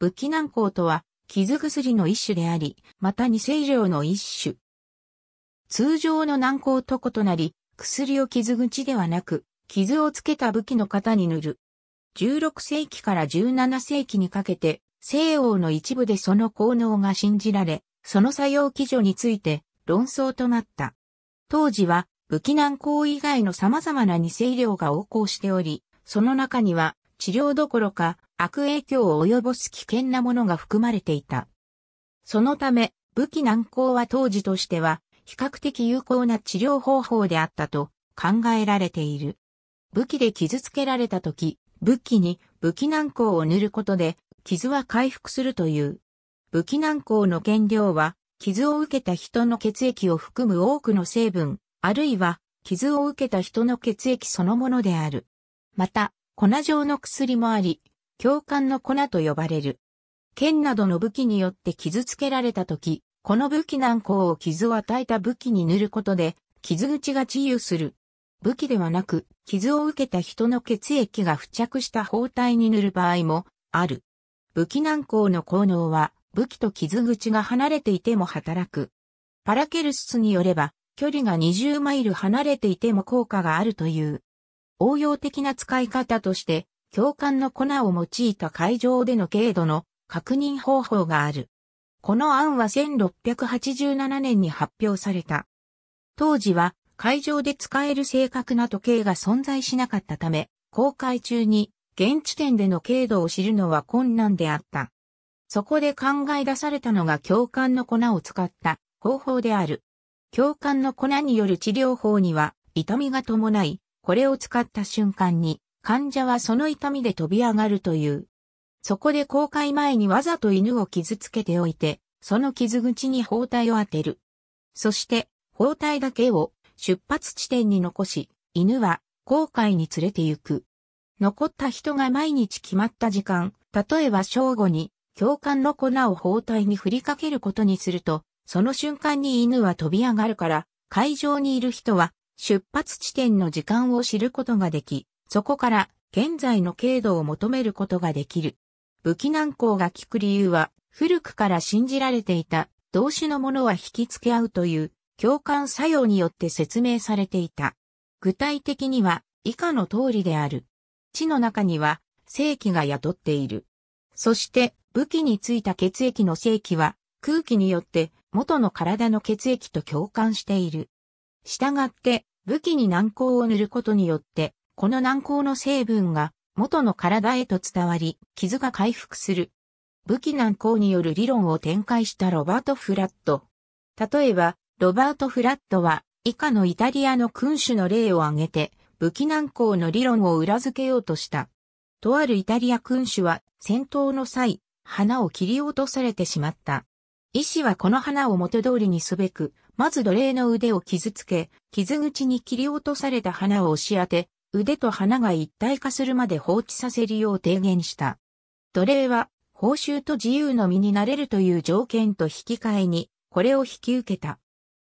武器軟膏とは、傷薬の一種であり、また二清量の一種。通常の軟膏と異なり、薬を傷口ではなく、傷をつけた武器の型に塗る。16世紀から17世紀にかけて、西欧の一部でその効能が信じられ、その作用基準について論争となった。当時は、武器軟膏以外の様々な偽医療が横行しており、その中には治療どころか悪影響を及ぼす危険なものが含まれていた。そのため、武器難航は当時としては、比較的有効な治療方法であったと考えられている。武器で傷つけられた時、武器に武器軟膏を塗ることで、傷は回復するという。武器軟膏の原料は、傷を受けた人の血液を含む多くの成分、あるいは、傷を受けた人の血液そのものである。また、粉状の薬もあり、教官の粉と呼ばれる。剣などの武器によって傷つけられた時、この武器軟膏を傷を与えた武器に塗ることで、傷口が治癒する。武器ではなく、傷を受けた人の血液が付着した包帯に塗る場合もある。武器軟膏の効能は、武器と傷口が離れていても働く。パラケルスによれば、距離が20マイル離れていても効果があるという。応用的な使い方として、共感の粉を用いた会場での軽度の確認方法がある。この案は1687年に発表された。当時は会場で使える正確な時計が存在しなかったため、公開中に現地点での軽度を知るのは困難であった。そこで考え出されたのが共感の粉を使った方法である。共感の粉による治療法には痛みが伴い、これを使った瞬間に患者はその痛みで飛び上がるという。そこで公開前にわざと犬を傷つけておいて、その傷口に包帯を当てる。そして、包帯だけを出発地点に残し、犬は航海に連れて行く。残った人が毎日決まった時間、例えば正午に、教官の粉を包帯に振りかけることにすると、その瞬間に犬は飛び上がるから、会場にいる人は出発地点の時間を知ることができ、そこから現在の経度を求めることができる。武器難航が効く理由は、古くから信じられていた、動詞のものは引き付け合うという、共感作用によって説明されていた。具体的には、以下の通りである。地の中には、正気が宿っている。そして、武器についた血液の正気は、空気によって元の体の血液と共感している。従って、武器に軟膏を塗ることによって、この軟膏の成分が元の体へと伝わり、傷が回復する。武器軟膏による理論を展開したロバート・フラット。例えば、ロバート・フラットは、以下のイタリアの君主の例を挙げて、武器難航の理論を裏付けようとした。とあるイタリア君主は、戦闘の際、花を切り落とされてしまった。医師はこの花を元通りにすべく、まず奴隷の腕を傷つけ、傷口に切り落とされた花を押し当て、腕と鼻が一体化するまで放置させるよう提言した。奴隷は、報酬と自由の身になれるという条件と引き換えに、これを引き受けた。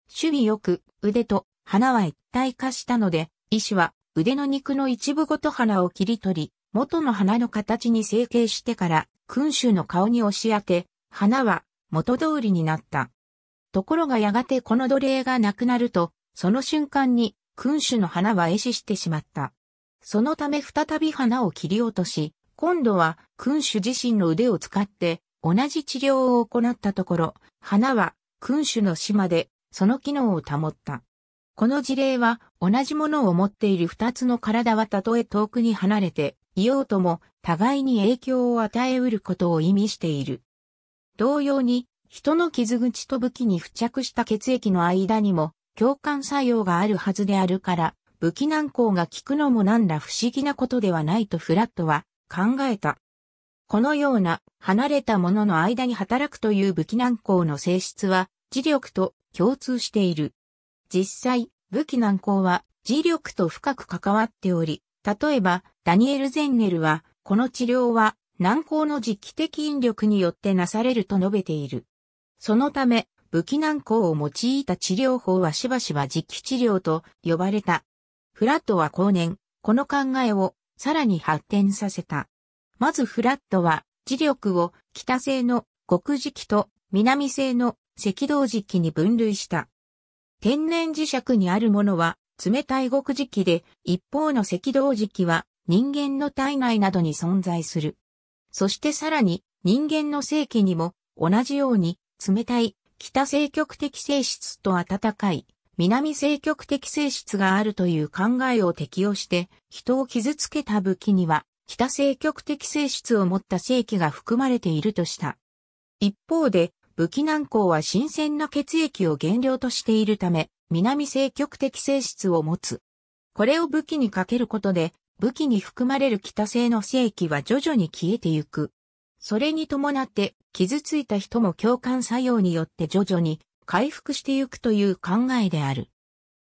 趣味よく、腕と鼻は一体化したので、医師は腕の肉の一部ごと鼻を切り取り、元の鼻の形に成形してから、君主の顔に押し当て、鼻は元通りになった。ところがやがてこの奴隷がなくなると、その瞬間に君主の花は壊死してしまった。そのため再び花を切り落とし、今度は君主自身の腕を使って同じ治療を行ったところ、花は君主の島でその機能を保った。この事例は同じものを持っている二つの体はたとえ遠くに離れていようとも互いに影響を与えうることを意味している。同様に人の傷口と武器に付着した血液の間にも共感作用があるはずであるから、武器難航が効くのもなんら不思議なことではないとフラットは考えた。このような離れた者の間に働くという武器難航の性質は磁力と共通している。実際、武器難航は磁力と深く関わっており、例えばダニエル・ゼンネルはこの治療は難航の実機的引力によってなされると述べている。そのため、武器軟膏を用いた治療法はしばしば実機治療と呼ばれた。フラットは後年、この考えをさらに発展させた。まずフラットは、磁力を北西の極磁気と南西の赤道磁気に分類した。天然磁石にあるものは冷たい極磁気で、一方の赤道磁気は人間の体内などに存在する。そしてさらに人間の性器にも同じように冷たい北政局的性質と暖かい、南政局的性質があるという考えを適用して、人を傷つけた武器には、北政局的性質を持った正規が含まれているとした。一方で、武器軟膏は新鮮な血液を原料としているため、南政局的性質を持つ。これを武器にかけることで、武器に含まれる北西の正規は徐々に消えてゆく。それに伴って傷ついた人も共感作用によって徐々に回復してゆくという考えである。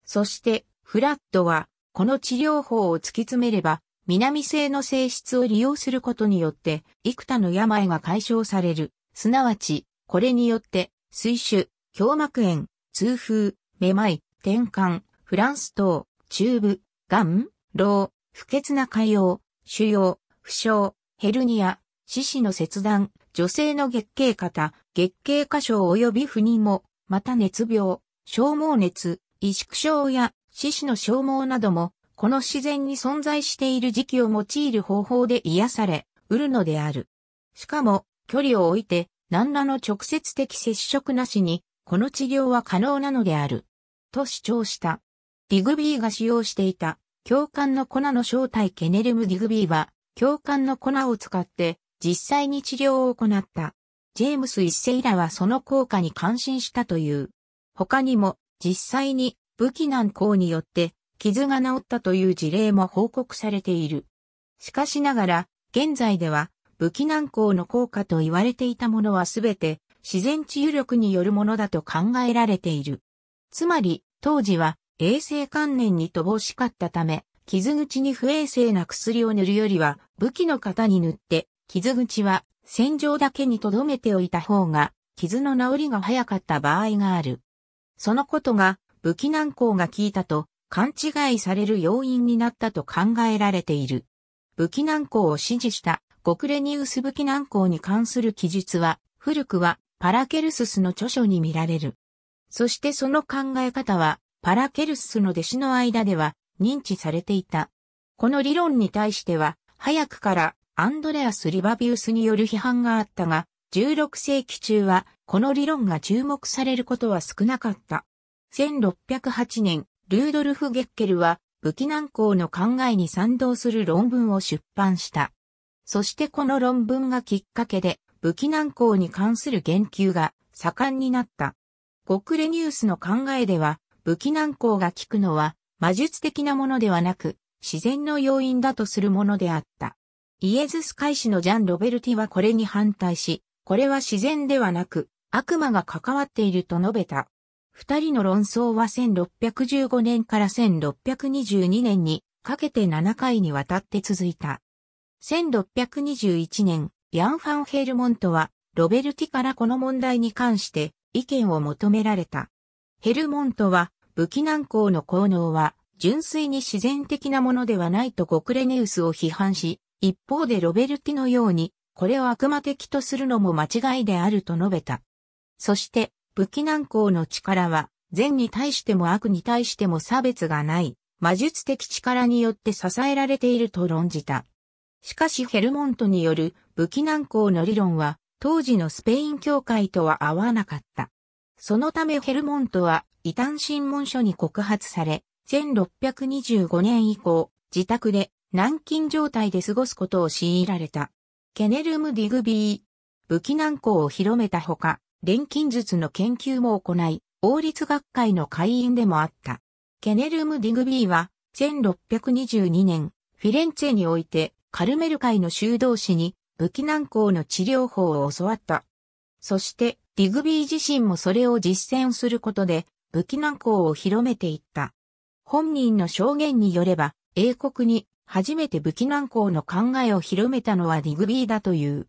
そしてフラットはこの治療法を突き詰めれば南性の性質を利用することによって幾多の病が解消される。すなわちこれによって水腫、胸膜炎、痛風、めまい、転換、フランス等、中部、ン、老、不潔な潰瘍、腫瘍、不詳、ヘルニア、獅子の切断、女性の月経型、月経過症及び不妊も、また熱病、消耗熱、萎縮症や獅子の消耗なども、この自然に存在している時期を用いる方法で癒され、うるのである。しかも、距離を置いて、何らの直接的接触なしに、この治療は可能なのである。と主張した。ディグビーが使用していた、共感の粉の正体ケネルムディグビーは、共感の粉を使って、実際に治療を行った。ジェームス一世らはその効果に感心したという。他にも実際に武器難航によって傷が治ったという事例も報告されている。しかしながら、現在では武器難航の効果と言われていたものはすべて自然治癒力によるものだと考えられている。つまり、当時は衛生観念に乏しかったため、傷口に不衛生な薬を塗るよりは武器の型に塗って傷口は洗浄だけに留めておいた方が、傷の治りが早かった場合がある。そのことが、武器難航が効いたと、勘違いされる要因になったと考えられている。武器難航を支持した極レニウス武器難航に関する記述は、古くはパラケルススの著書に見られる。そしてその考え方は、パラケルススの弟子の間では認知されていた。この理論に対しては、早くからアンドレアス・リバビウスによる批判があったが、16世紀中はこの理論が注目されることは少なかった。1608年、ルードルフ・ゲッケルは武器難航の考えに賛同する論文を出版した。そしてこの論文がきっかけで武器難航に関する言及が盛んになった。ゴクレニースの考えでは武器難航が効くのは魔術的なものではなく自然の要因だとするものであった。イエズス会士のジャン・ロベルティはこれに反対し、これは自然ではなく、悪魔が関わっていると述べた。二人の論争は1615年から1622年にかけて7回にわたって続いた。1621年、ヤン・ファン・ヘルモントは、ロベルティからこの問題に関して意見を求められた。ヘルモントは、武器難航の効能は、純粋に自然的なものではないとゴクレネウスを批判し、一方でロベルティのように、これを悪魔的とするのも間違いであると述べた。そして、武器難攻の力は、善に対しても悪に対しても差別がない、魔術的力によって支えられていると論じた。しかしヘルモントによる武器難攻の理論は、当時のスペイン教会とは合わなかった。そのためヘルモントは、異端審問書に告発され、1625年以降、自宅で軟禁状態で過ごすことを強いられた。ケネルム・ディグビー。武器難航を広めたほか、錬金術の研究も行い、王立学会の会員でもあった。ケネルム・ディグビーは、1622年、フィレンツェにおいて、カルメル会の修道士に、武器難航の治療法を教わった。そして、ディグビー自身もそれを実践することで、武器難航を広めていった。本人の証言によれば、英国に初めて武器難航の考えを広めたのはディグビーだという。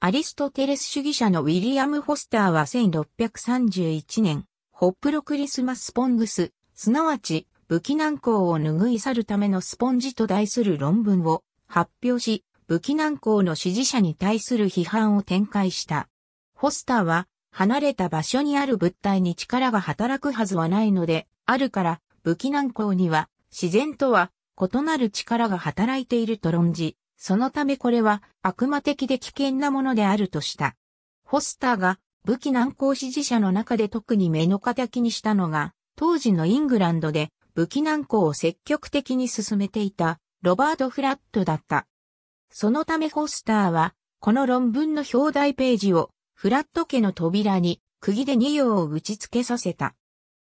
アリストテレス主義者のウィリアム・フォスターは1631年、ホップロクリスマスポングス、すなわち武器難航を拭い去るためのスポンジと題する論文を発表し、武器難航の支持者に対する批判を展開した。フォスターは、離れた場所にある物体に力が働くはずはないので、あるから、武器難航には、自然とは異なる力が働いていると論じ、そのためこれは悪魔的で危険なものであるとした。ホスターが武器難航支持者の中で特に目の敵にしたのが、当時のイングランドで武器難航を積極的に進めていたロバート・フラットだった。そのためホスターは、この論文の表題ページをフラット家の扉に釘で2葉を打ち付けさせた。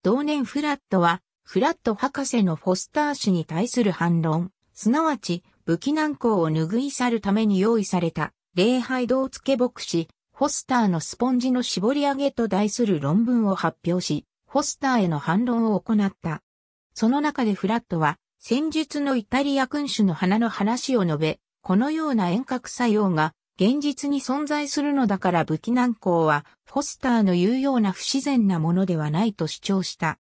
同年フラットはフラット博士のフォスター氏に対する反論、すなわち、武器難航を拭い去るために用意された、礼拝堂付け牧師、フォスターのスポンジの絞り上げと題する論文を発表し、フォスターへの反論を行った。その中でフラットは、戦術のイタリア君主の花の話を述べ、このような遠隔作用が現実に存在するのだから武器難航は、フォスターの言うような不自然なものではないと主張した。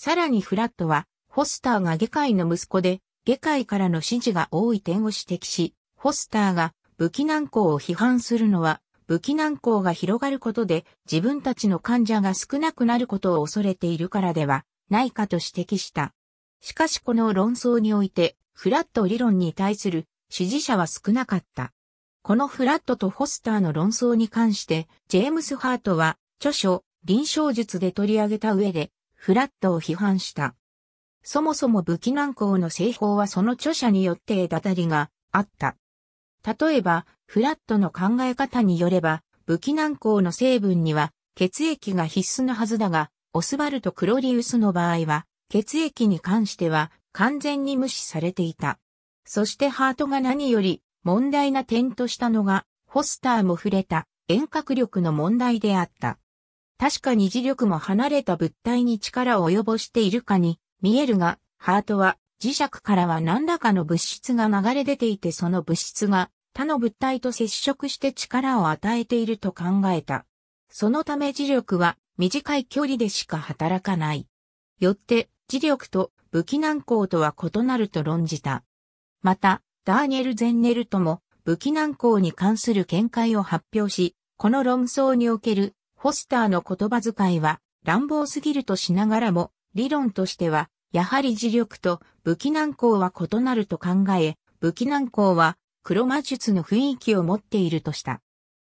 さらにフラットは、ホスターが下界の息子で、下界からの指示が多い点を指摘し、ホスターが武器難航を批判するのは、武器難航が広がることで自分たちの患者が少なくなることを恐れているからではないかと指摘した。しかしこの論争において、フラット理論に対する支持者は少なかった。このフラットとホスターの論争に関して、ジェームス・ハートは、著書、臨床術で取り上げた上で、フラットを批判した。そもそも武器難航の製法はその著者によって隔たりがあった。例えば、フラットの考え方によれば、武器難航の成分には血液が必須のはずだが、オスバルト・クロリウスの場合は、血液に関しては完全に無視されていた。そしてハートが何より問題な点としたのが、ホスターも触れた遠隔力の問題であった。確かに磁力も離れた物体に力を及ぼしているかに見えるが、ハートは磁石からは何らかの物質が流れ出ていてその物質が他の物体と接触して力を与えていると考えた。そのため磁力は短い距離でしか働かない。よって磁力と武器難航とは異なると論じた。また、ダーニエル・ゼンネルとも武器難航に関する見解を発表し、この論争におけるホスターの言葉遣いは乱暴すぎるとしながらも、理論としては、やはり磁力と武器難航は異なると考え、武器難航は黒魔術の雰囲気を持っているとした。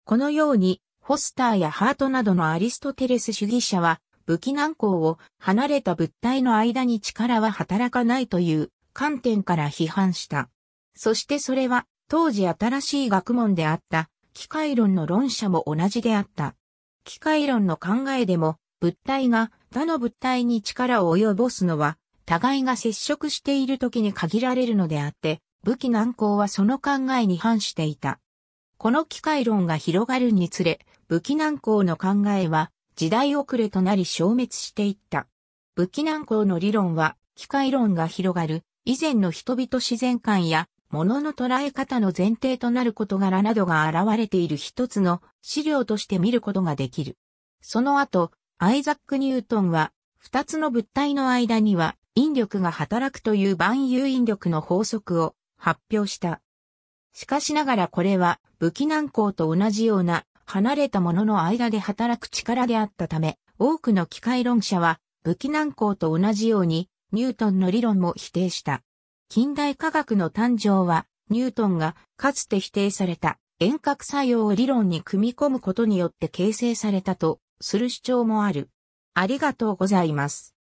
このように、ホスターやハートなどのアリストテレス主義者は、武器難航を離れた物体の間に力は働かないという観点から批判した。そしてそれは、当時新しい学問であった、機械論の論者も同じであった。機械論の考えでも、物体が他の物体に力を及ぼすのは、互いが接触している時に限られるのであって、武器難航はその考えに反していた。この機械論が広がるにつれ、武器難航の考えは、時代遅れとなり消滅していった。武器難航の理論は、機械論が広がる、以前の人々自然観や物の捉え方の前提となる事柄などが現れている一つの資料として見ることができる。その後、アイザック・ニュートンは、二つの物体の間には引力が働くという万有引力の法則を発表した。しかしながらこれは武器難航と同じような離れたものの間で働く力であったため、多くの機械論者は武器難航と同じようにニュートンの理論も否定した。近代科学の誕生は、ニュートンがかつて否定された遠隔作用を理論に組み込むことによって形成されたとする主張もある。ありがとうございます。